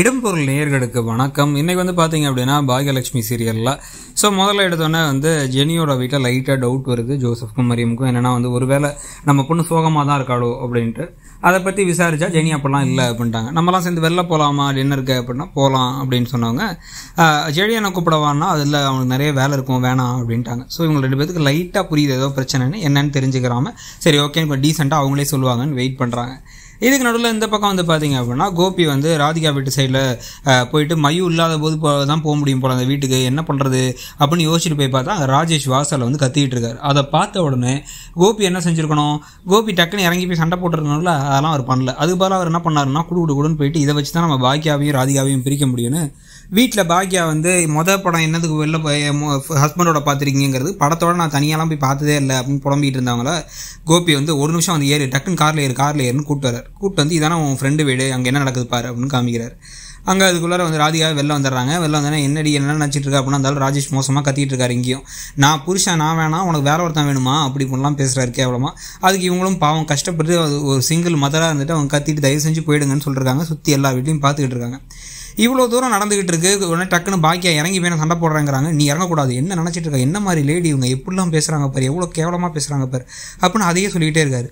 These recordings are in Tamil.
இடம்பொருள் நேர்களுக்கு வணக்கம் இன்றைக்கி வந்து பார்த்தீங்க அப்படின்னா பாகியலட்சுமி சீரியலில் ஸோ முதல்ல எடுத்தோன்னே வந்து ஜெனியோட வீட்டில் லைட்டாக டவுட் வருது ஜோசப்க்கும் மரியமுக்கும் என்னென்னா வந்து ஒருவேளை நம்ம பொண்ணு சோகமாக தான் இருக்காளோ அப்படின்ட்டு அதை பற்றி விசாரிச்சா ஜெனி அப்போல்லாம் இல்லை அப்படின்ட்டாங்க நம்மலாம் சேர்ந்து வெளில போகலாமா டின்னருக்கு அப்படின்னா போகலாம் அப்படின்னு சொன்னவங்க ஜெனியனை கூப்பிடவான்னா அதில் அவனுக்கு நிறைய வேலை இருக்கும் வேணாம் அப்படின்ட்டாங்க ஸோ இவங்க ரெண்டு பேருக்கு லைட்டாக புரியுது ஏதோ பிரச்சனைன்னு என்னன்னு தெரிஞ்சுக்கிறாம சரி ஓகே கொஞ்சம் டீசெண்டாக அவங்களே சொல்லுவாங்கன்னு வெயிட் பண்ணுறாங்க இதுக்கு நடுவில் இந்த பக்கம் வந்து பார்த்தீங்க அப்படின்னா கோபி வந்து ராதிகா வீட்டு சைடில் போயிட்டு மையம் இல்லாத போது தான் போக முடியும் போல அந்த வீட்டுக்கு என்ன பண்ணுறது அப்படின்னு யோசிச்சுட்டு போய் பார்த்தா ராஜேஷ் வாசலில் வந்து கத்திக்கிட்டு இருக்காரு அதை பார்த்த உடனே கோபி என்ன செஞ்சுருக்கணும் கோபி டக்குன்னு இறங்கி போய் சண்டை போட்டுருக்கணும்ல அதெல்லாம் அவர் பண்ணல அதுபோல் பதிலாக அவர் என்ன பண்ணாருன்னா குடு குடு குடுன்னு போயிட்டு இதை வச்சு தான் நம்ம பாக்கியாவையும் ராதிகாவையும் பிரிக்க முடியும்னு வீட்டில் பாக்யா வந்து மொதல் படம் என்னதுக்கு வெளில ஹஸ்பண்டோட பார்த்துருக்கீங்கிறது படத்தோட நான் தனியாலாம் போய் பார்த்ததே இல்லை அப்படின்னு புலம்பிகிட்டு இருந்தவங்கள கோபி வந்து ஒரு நிமிஷம் வந்து ஏறு டக்குன்னு காரில் ஏறு காரில் ஏறுன்னு கூப்பிட்டு வரார் கூப்பிட்டு வந்து இதானே உன் ஃப்ரெண்டு வீடு அங்கே என்ன நடக்குது பாரு அப்படின்னு காமிக்கிறார் அங்கே அதுக்குள்ளார வந்து ராதிகா வெளில வந்துடுறாங்க வெளில வந்தோன்னா என்னடி என்ன நினச்சிட்டு இருக்கா அப்படின்னா இருந்தாலும் ராஜேஷ் மோசமாக கத்திகிட்டு இருக்காரு இங்கேயும் நான் புருஷன் நான் வேணாம் உனக்கு வேற ஒருத்தன் வேணுமா அப்படி இப்படிலாம் பேசுகிறாரு கேவலமாக அதுக்கு இவங்களும் பாவம் கஷ்டப்பட்டு ஒரு சிங்கிள் மதராக இருந்துட்டு அவங்க கத்திட்டு தயவு செஞ்சு போயிடுங்கன்னு சொல்லிருக்காங்க சுற்றி எல்லா வீட்லையும் பார்த்துக்கிட்டு இருக்காங்க இவ்வளோ தூரம் நடந்துகிட்டு இருக்கு உடனே டக்குன்னு பாக்கியா இறங்கி போய் சண்டை போடுறாங்கிறாங்க நீ இறங்கக்கூடாது என்ன நினச்சிட்டு இருக்க என்ன மாதிரி லேடி இவங்க எப்படிலாம் பேசுகிறாங்க பாரு எவ்வளோ கேவலமாக பேசுகிறாங்க பாரு அப்படின்னு அதையே சொல்லிக்கிட்டே இருக்காரு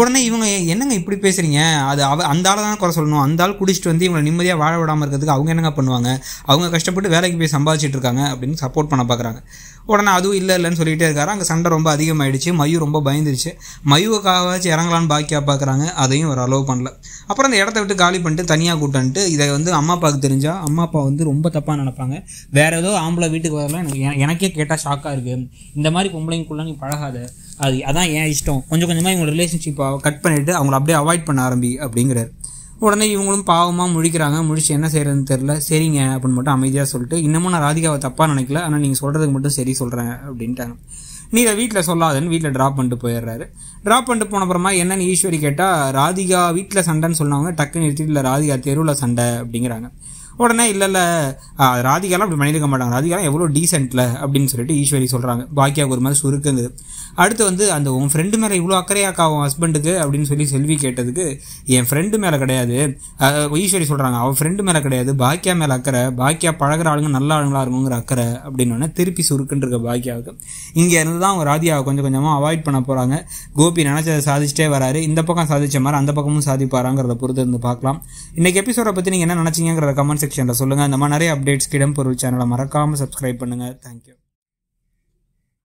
உடனே இவங்க என்னங்க இப்படி பேசுகிறீங்க அது அவ அந்த ஆள் தான் குறை சொல்லணும் அந்த ஆள் குடிச்சிட்டு வந்து இவங்களை நிம்மதியாக வாழ விடாமல் இருக்கிறதுக்கு அவங்க என்னங்க பண்ணுவாங்க அவங்க கஷ்டப்பட்டு வேலைக்கு போய் சம்பாதிச்சுட்டு இருக்காங்க அப்படின்னு சப்போர்ட் பண்ண பார்க்குறாங்க உடனே அதுவும் இல்லை இல்லைன்னு சொல்லிகிட்டே இருக்காரு அங்கே சண்டை ரொம்ப அதிகமாகிடுச்சு மயு ரொம்ப பயந்துருச்சு மயுவுக்காகவாச்சு இறங்கலான்னு பாக்கியாக பார்க்குறாங்க அதையும் ஒரு அலோவ் பண்ணல அப்புறம் அந்த இடத்த விட்டு காலி பண்ணிட்டு தனியாக கூட்டான்ட்டு இதை வந்து அம்மா அப்பாவுக்கு தெரிஞ்சால் அம்மா அப்பா வந்து ரொம்ப தப்பாக நினைப்பாங்க வேறு ஏதோ ஆம்பளை வீட்டுக்கு வரலாம் எனக்கு எனக்கே கேட்டால் ஷாக்காக இருக்குது இந்த மாதிரி குள்ள நீ பழகாத அது அதான் ஏன் இஷ்டம் கொஞ்சம் கொஞ்சமாக இவங்களோட ரிலேஷன்ஷிப் கட் பண்ணிவிட்டு அவங்கள அப்படியே அவாய்ட் பண்ண ஆரம்பி அப்படிங்கிறார் உடனே இவங்களும் பாவமாக முழிக்கிறாங்க முழிச்சு என்ன செய்கிறதுன்னு தெரில சரிங்க அப்படின்னு மட்டும் அமைதியாக சொல்லிட்டு இன்னமும் நான் ராதிகாவை தப்பாக நினைக்கல ஆனால் நீங்கள் சொல்கிறதுக்கு மட்டும் சரி சொல்கிறேன் அப்படின்ட்டாங்க நீ இதை வீட்டில் சொல்லாதன்னு வீட்டில் ட்ராப் பண்ணிட்டு போயிடுறாரு ட்ராப் பண்ணிட்டு போன அப்புறமா என்னன்னு ஈஸ்வரி கேட்டால் ராதிகா வீட்டில் சண்டைன்னு சொன்னாங்க டக்குன்னு நிறுத்திட்டு இல்லை ராதிகா தெருவில் சண்டை அப்படிங்கிறாங்க உடனே இல்லை இல்லை ராதிகாலாம் அப்படி பண்ணியிருக்க மாட்டாங்க ராதிகாலாம் எவ்வளோ டீசென்ட்ல அப்படின்னு சொல்லிட்டு ஈஸ்வரி சொல்கிறாங்க பாக்கியாவுக்கு ஒரு மாதிரி சுருக்குங்குது அடுத்து வந்து அந்த உன் ஃப்ரெண்டு மேலே இவ்வளோ அக்கறையாக்கா அவன் ஹஸ்பண்டுக்கு அப்படின்னு சொல்லி செல்வி கேட்டதுக்கு என் ஃப்ரெண்டு மேலே கிடையாது ஈஸ்வரி சொல்கிறாங்க அவன் ஃப்ரெண்டு மேலே கிடையாது பாக்கியா மேலே அக்கறை பாக்கியா பழகிற ஆளுங்க நல்ல ஆளுங்களாக இருக்குங்கிற அக்கறை அப்படின்னு திருப்பி சுருக்குன்னு இருக்க பாக்கியாவுக்கு இங்கே இருந்து தான் அவங்க ராதியாவை கொஞ்சம் கொஞ்சமாக அவாய்ட் பண்ண போகிறாங்க கோபி நினச்சதை சாதிச்சிட்டே வராரு இந்த பக்கம் சாதிச்ச மாதிரி அந்த பக்கமும் சாதிப்பாராங்கிறத பொறுத்து இருந்து பார்க்கலாம் இன்றைக்கி எபிசோடை பற்றி நீங்கள் என்ன நினச்சிங்கிற கமெண்ட்ஸ் டிஸ்கிரிப்ஷனில் சொல்லுங்கள் இந்த மாதிரி நிறைய அப்டேட்ஸ்க்கு இடம்பெறும் சேனலை மறக்காமல் சப்ஸ்கிரைப் பண்ணுங்கள் தேங்க்யூ